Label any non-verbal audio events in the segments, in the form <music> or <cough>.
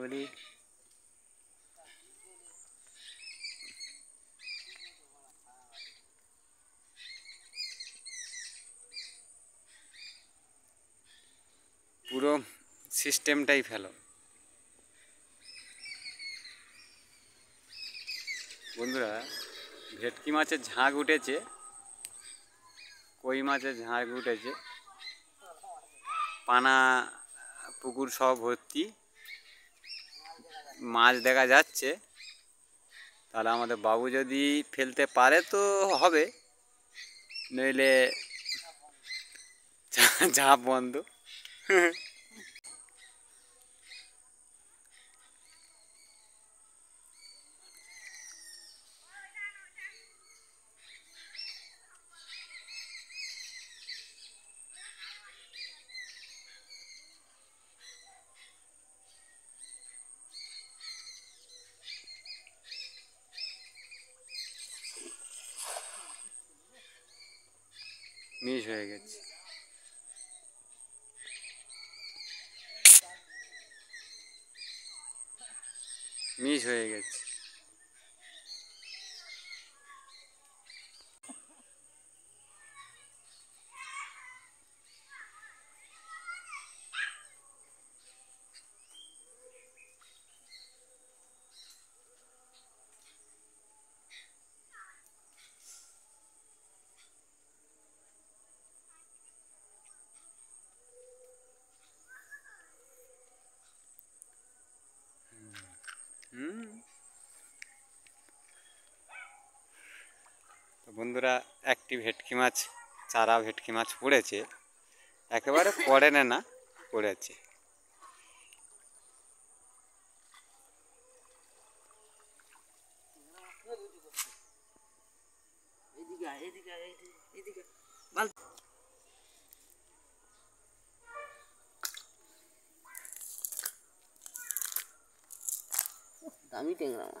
বলি পুরো সিস্টেমটাই ফেলো বন্ধুরা ভেটকি মাছের ঝাঁক উঠেছে কই মাছের ঝাঁক উঠেছে পানা পুকুর সব ভর্তি মাছ দেখা যাচ্ছে তাহলে আমাদের বাবু যদি ফেলতে পারে তো হবে নইলে যা বন্ধ <laughs> মিস হয়ে গেছে মিস হয়ে গেছে তো বন্ধুরা একটি ভেটকি মাছ চারা ভেটকি মাছ পড়েছে একেবারে পড়ে না না পড়েছে দামি টেঙ্গা মাছ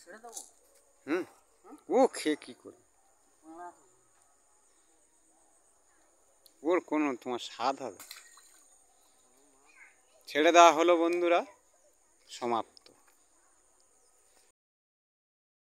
ছেড়ে হুম ও খেয়ে কি করে ওর কোনো তোমার স্বাদ হবে ছেড়ে দেওয়া হলো বন্ধুরা সমাপ্ত